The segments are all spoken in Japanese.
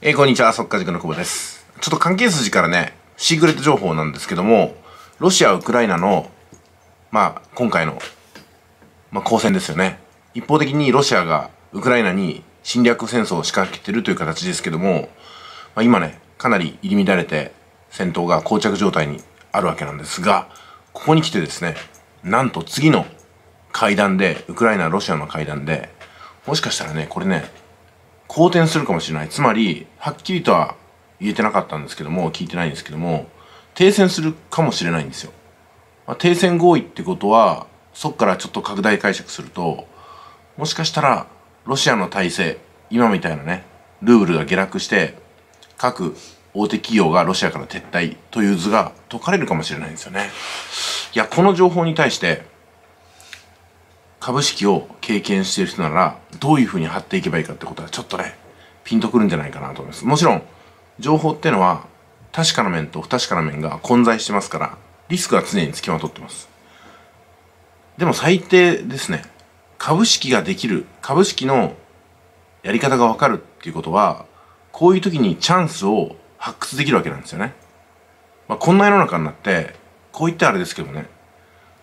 えー、こんにちは、速稼塾の久保です。ちょっと関係筋からね、シークレット情報なんですけども、ロシア、ウクライナの、まあ、今回の、まあ、交戦ですよね。一方的にロシアがウクライナに侵略戦争を仕掛けてるという形ですけども、まあ、今ね、かなり入り乱れて戦闘が膠着状態にあるわけなんですが、ここに来てですね、なんと次の会談で、ウクライナ、ロシアの会談で、もしかしたらね、これね、好転するかもしれない。つまり、はっきりとは言えてなかったんですけども、聞いてないんですけども、停戦するかもしれないんですよ。まあ、停戦合意ってことは、そっからちょっと拡大解釈すると、もしかしたら、ロシアの体制、今みたいなね、ルーブルが下落して、各大手企業がロシアから撤退という図が解かれるかもしれないんですよね。いや、この情報に対して、株式を経験している人ならどういうふうに貼っていけばいいかってことはちょっとねピンとくるんじゃないかなと思いますもちろん情報ってのは確かな面と不確かな面が混在してますからリスクは常につきまとってますでも最低ですね株式ができる株式のやり方がわかるっていうことはこういう時にチャンスを発掘できるわけなんですよね、まあ、こんな世の中になってこう言ってあれですけどね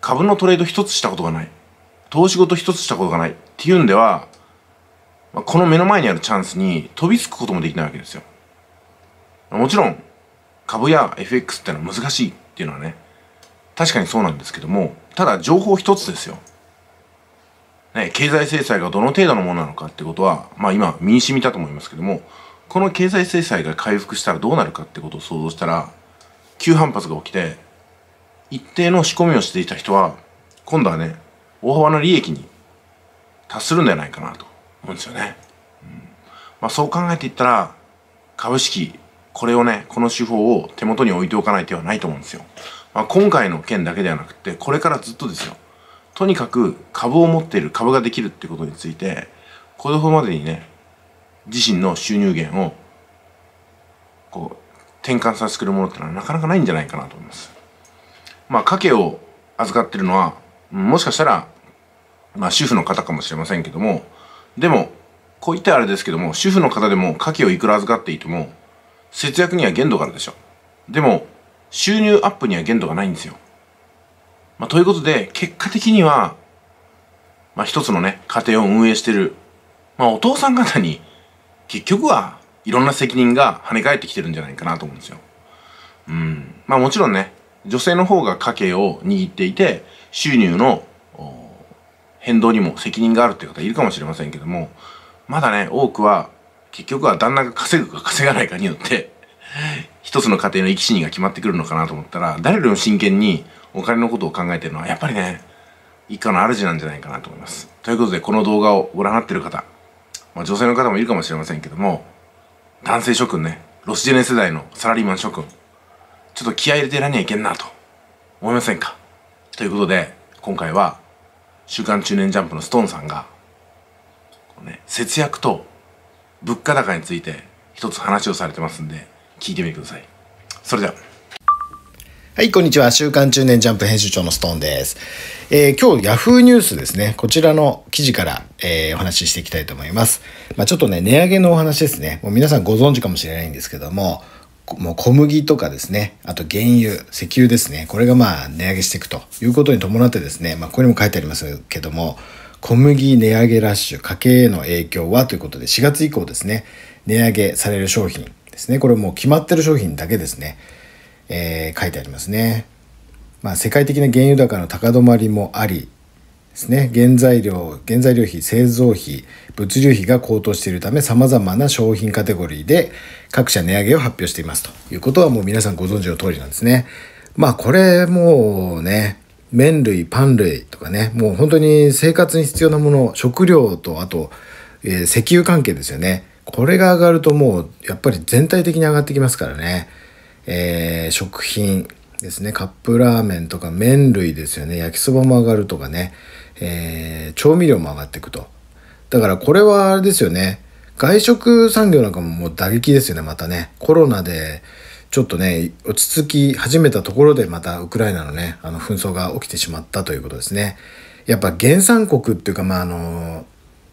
株のトレード一つしたことがない投資事一つしたことがないっていうんでは、まあ、この目の前にあるチャンスに飛びつくこともできないわけですよ。もちろん、株や FX ってのは難しいっていうのはね、確かにそうなんですけども、ただ情報一つですよ。ね、経済制裁がどの程度のものなのかってことは、まあ今、身に染みたと思いますけども、この経済制裁が回復したらどうなるかってことを想像したら、急反発が起きて、一定の仕込みをしていた人は、今度はね、大幅な利益に達するんじゃないかなと思うんですよね。うん、まあ、そう考えていったら、株式、これをね、この手法を手元に置いておかない手はないと思うんですよ。まあ、今回の件だけではなくて、これからずっとですよ。とにかく株を持っている、株ができるってことについて、これほどまでにね、自身の収入源を、こう、転換させてくれるものってのはなかなかないんじゃないかなと思います。まあ、家計を預かってるのは、もしかしたらまあ、主婦の方かもしれませんけどもでもこう言ってあれですけども主婦の方でも家計をいくら預かっていても節約には限度があるでしょでも収入アップには限度がないんですよ、まあ、ということで結果的には、まあ、一つのね家庭を運営してる、まあ、お父さん方に結局はいろんな責任が跳ね返ってきてるんじゃないかなと思うんですようんまあもちろんね女性の方が家計を握っていて収入の変動にも責任があるていう方いるかもしれませんけども、まだね、多くは、結局は旦那が稼ぐか稼がないかによって一つの家庭の生き死にが決まってくるのかなと思ったら、誰よりも真剣にお金のことを考えてるのは、やっぱりね、一家の主なんじゃないかなと思います。ということで、この動画をご覧になってる方、まあ、女性の方もいるかもしれませんけども、男性諸君ね、ロスジェネ世代のサラリーマン諸君、ちょっと気合入れてらにはいけんなと思いませんかということで、今回は週刊中年ジャンプのストーンさんが、ね、節約と物価高について一つ話をされてますんで、聞いてみてください。それでは。はい、こんにちは。週刊中年ジャンプ編集長のストーンです。えー、今日 Yahoo ニュースですね。こちらの記事から、えー、お話ししていきたいと思います。まあ、ちょっとね、値上げのお話ですね。もう皆さんご存知かもしれないんですけども、もう小麦とかですね、あと原油、石油ですね、これがまあ値上げしていくということに伴ってですね、まあこれにも書いてありますけども、小麦値上げラッシュ、家計への影響はということで、4月以降ですね、値上げされる商品ですね、これもう決まってる商品だけですね、えー、書いてありますね。まあ世界的な原油高の高止まりもあり、ですね原材料原材料費製造費物流費が高騰しているためさまざまな商品カテゴリーで各社値上げを発表していますということはもう皆さんご存知の通りなんですねまあこれもうね麺類パン類とかねもう本当に生活に必要なもの食料とあと、えー、石油関係ですよねこれが上がるともうやっぱり全体的に上がってきますからね、えー、食品ですねカップラーメンとか麺類ですよね焼きそばも上がるとかねえー、調味料も上がっていくと。だからこれはあれですよね。外食産業なんかももう打撃ですよね、またね。コロナで、ちょっとね、落ち着き始めたところでまたウクライナのね、あの紛争が起きてしまったということですね。やっぱ原産国っていうか、まあ、あの、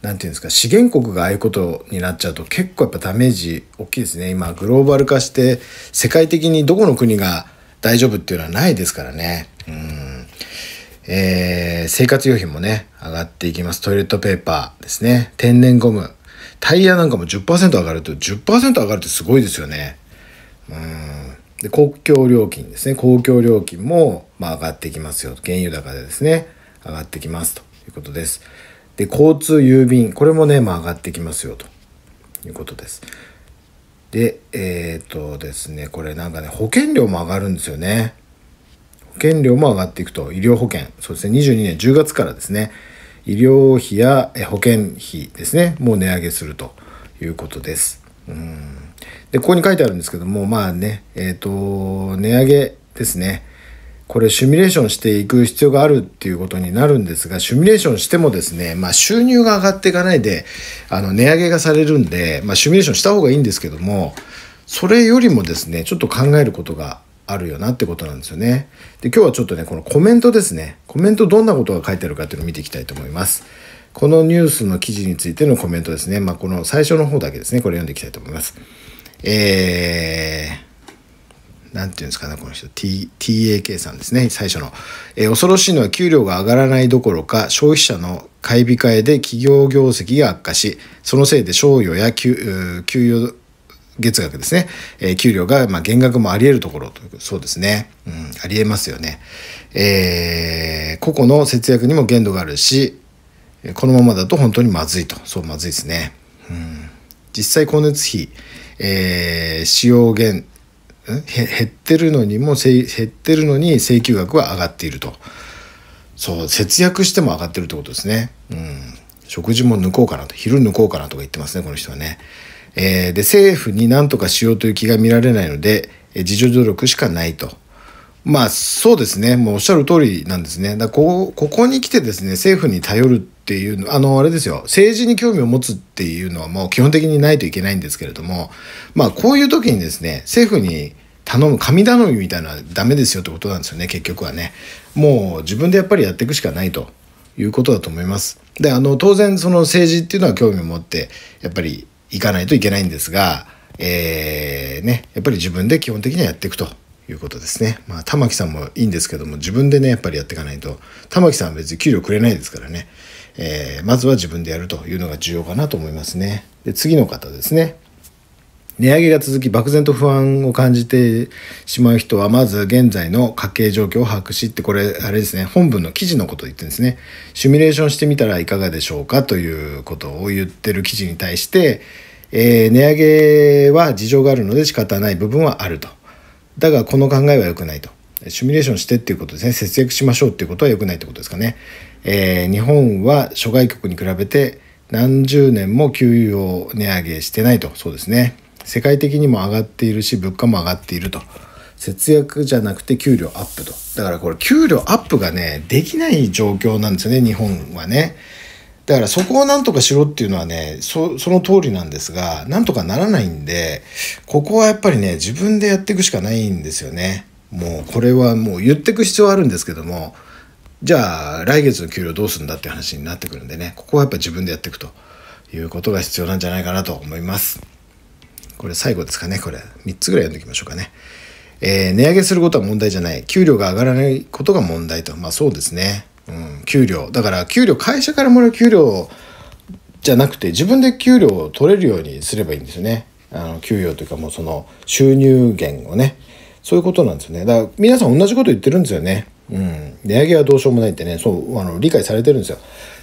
なんていうんですか、資源国がああいうことになっちゃうと結構やっぱダメージ大きいですね。今、グローバル化して世界的にどこの国が大丈夫っていうのはないですからね。うんえー、生活用品もね、上がっていきます。トイレットペーパーですね。天然ゴム。タイヤなんかも10%上がると、10%上がるってすごいですよね。うん。で、公共料金ですね。公共料金も、まあ、上がってきますよ。原油高でですね、上がってきますということです。で、交通、郵便、これもね、まあ、上がってきますよということです。で、えー、っとですね、これなんかね、保険料も上がるんですよね。保険料も上がっていくと、医療保険、そうですね、22年10月からですね、医療費や保険費ですね、もう値上げするということです。うんで、ここに書いてあるんですけども、まあね、えっ、ー、と、値上げですね。これシミュレーションしていく必要があるっていうことになるんですが、シミュレーションしてもですね、まあ収入が上がっていかないで、あの値上げがされるんで、まあシミュレーションした方がいいんですけども、それよりもですね、ちょっと考えることがあるよなってことなんですよね。で、今日はちょっとね、このコメントですね。コメントどんなことが書いてあるかっていうのを見ていきたいと思います。このニュースの記事についてのコメントですね。まあ、この最初の方だけですね。これ読んでいきたいと思います。えー、なんていうんですかね、この人。T、TAK さんですね。最初の。えー、恐ろしいのは給料が上がらないどころか、消費者の買い控えで企業業績が悪化し、そのせいで賞与や給給与月額ですね、えー、給料が、まあ、減額もあり得るところとそうですね、うん、ありえますよね、えー、個々の節約にも限度があるしこのままだと本当にまずいとそうまずいですね、うん、実際光熱費、えー、使用減減ってるのにも減ってるのに請求額は上がっているとそう節約しても上がってるってことですね、うん、食事も抜こうかなと昼抜こうかなとか言ってますねこの人はねえー、で政府に何とかしようという気が見られないので、えー、自助努力しかないと。まあそうですね、もうおっしゃる通りなんですね。だこここに来てですね、政府に頼るっていうの、あの、あれですよ、政治に興味を持つっていうのはもう基本的にないといけないんですけれども、まあこういう時にですね、政府に頼む、神頼みみたいなのはダメですよってことなんですよね、結局はね。もう自分でやっぱりやっていくしかないということだと思います。で、あの、当然その政治っていうのは興味を持って、やっぱり行かないといけないんですが、えー、ね、やっぱり自分で基本的にはやっていくということですね。まあ、玉木さんもいいんですけども、自分でね、やっぱりやっていかないと、玉木さんは別に給料くれないですからね、えー、まずは自分でやるというのが重要かなと思いますね。で、次の方ですね。値上げが続き漠然と不安を感じてしまう人はまず現在の家計状況を把握しってこれあれですね本文の記事のことを言ってるんですねシミュレーションしてみたらいかがでしょうかということを言ってる記事に対して、えー、値上げは事情があるので仕方ない部分はあるとだがこの考えは良くないとシミュレーションしてっていうことですね節約しましょうっていうことは良くないってことですかね、えー、日本は諸外国に比べて何十年も給与を値上げしてないとそうですね世界的にも上がっているし物価も上がっていると節約じゃなくて給料アップとだからこれ給料アップがねできない状況なんですよね日本はねだからそこをなんとかしろっていうのはねそその通りなんですがなんとかならないんでここはやっぱりね自分でやっていくしかないんですよねもうこれはもう言ってく必要あるんですけどもじゃあ来月の給料どうするんだって話になってくるんでねここはやっぱ自分でやっていくということが必要なんじゃないかなと思います。これ最後ですかね、これ。3つぐらい読んでおきましょうかね。えー、値上げすることは問題じゃない。給料が上がらないことが問題と。まあそうですね。うん、給料。だから給料、会社からもらう給料じゃなくて、自分で給料を取れるようにすればいいんですよね。あの、給料というかもうその収入源をね。そういうことなんですよね。だから皆さん同じこと言ってるんですよね。うん。値上げはどうしようもないってね、そう、あの、理解されてるんですよ。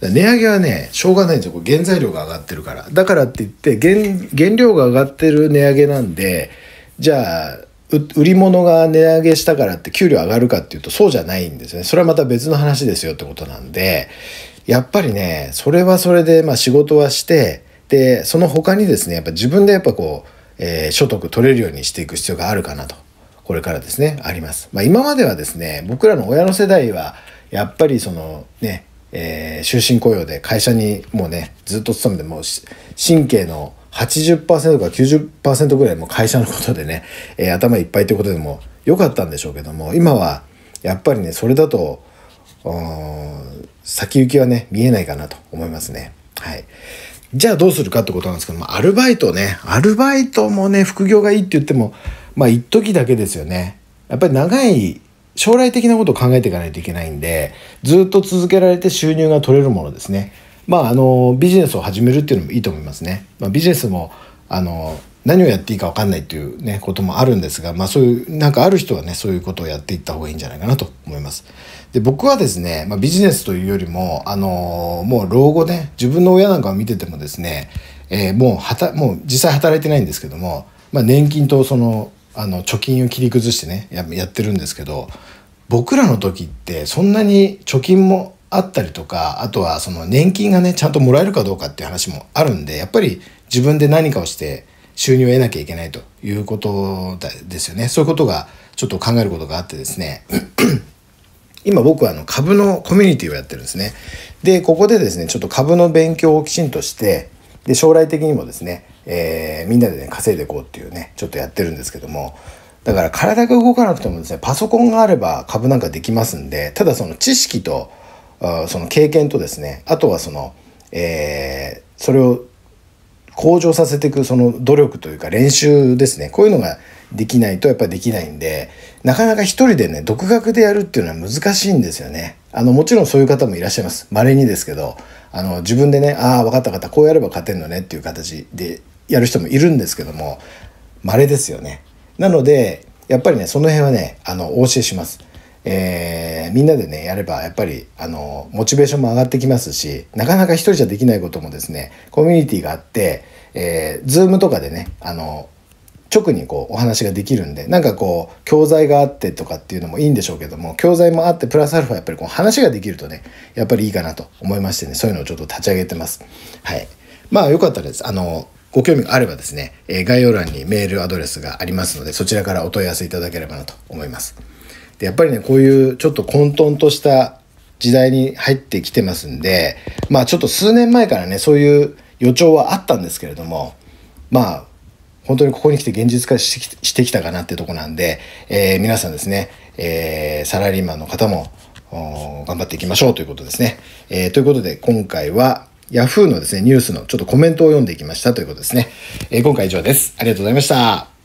値上げはね、しょうがないんですよ。原材料が上がってるから。だからって言って原、原料が上がってる値上げなんで、じゃあ、売り物が値上げしたからって給料上がるかっていうとそうじゃないんですね。それはまた別の話ですよってことなんで、やっぱりね、それはそれで、まあ仕事はして、で、その他にですね、やっぱ自分でやっぱこう、えー、所得取れるようにしていく必要があるかなと。これからですね、あります。まあ今まではですね、僕らの親の世代は、やっぱりそのね、えー、終身雇用で会社にもうねずっと勤めてもう神経の80%か90%ぐらいも会社のことでね、えー、頭いっぱいということでも良かったんでしょうけども今はやっぱりねそれだと先行きはね見えないかなと思いますね。はい、じゃあどうするかってことなんですけどもアルバイトねアルバイトもね副業がいいって言ってもまあ一時だけですよね。やっぱり長い将来的なことを考えていかないといけないんで、ずっと続けられて収入が取れるものですね。まあ、あの、ビジネスを始めるっていうのもいいと思いますね。まあ、ビジネスも、あの、何をやっていいか分かんないっていうね、こともあるんですが、まあそういう、なんかある人はね、そういうことをやっていった方がいいんじゃないかなと思います。で、僕はですね、まあ、ビジネスというよりも、あのもう老後ね、自分の親なんかを見ててもですね、えー、もうはた、もう実際働いてないんですけども、まあ年金とそのあの貯金を切り崩してねやってるんですけど僕らの時ってそんなに貯金もあったりとかあとはその年金がねちゃんともらえるかどうかっていう話もあるんでやっぱり自分で何かをして収入を得なきゃいけないということですよねそういうことがちょっと考えることがあってですね 今僕はあの株のコミュニティをやってるんですねでここでですねちょっと株の勉強をきちんとしてで将来的にもですね、えー、みんなでね稼いでいこうっていうねちょっとやってるんですけどもだから体が動かなくてもですねパソコンがあれば株なんかできますんでただその知識とその経験とですねあとはその、えー、それを向上させていくその努力というか練習ですねこういうのができないとやっぱりできないんでなかなか一人でね、独学でやるっていうのは難しいんですよね。あの、もちろんそういう方もいらっしゃいます。稀にですけど、あの、自分でね、ああ、分かった分かった、こうやれば勝てんのねっていう形でやる人もいるんですけども、稀ですよね。なので、やっぱりね、その辺はね、あの、お教えします。えー、みんなでねやればやっぱりあのモチベーションも上がってきますしなかなか一人じゃできないこともですねコミュニティがあって、えー、Zoom とかでねあの直にこうお話ができるんでなんかこう教材があってとかっていうのもいいんでしょうけども教材もあってプラスアルファやっぱりこう話ができるとねやっぱりいいかなと思いましてねそういうのをちょっと立ち上げてますはいまあよかったらですあのご興味があればですね、え概要欄にメールアドレスがありますのでそちらからお問い合わせいただければなと思いますでやっぱりねこういうちょっと混沌とした時代に入ってきてますんでまあちょっと数年前からねそういう予兆はあったんですけれどもまあ本当にここに来て現実化してきしてきたかなってとこなんで、えー、皆さんですね、えー、サラリーマンの方も頑張っていきましょうということですね。えー、ということで今回は Yahoo のですね、ニュースのちょっとコメントを読んでいきましたということですね。えー、今回以上です。ありがとうございました。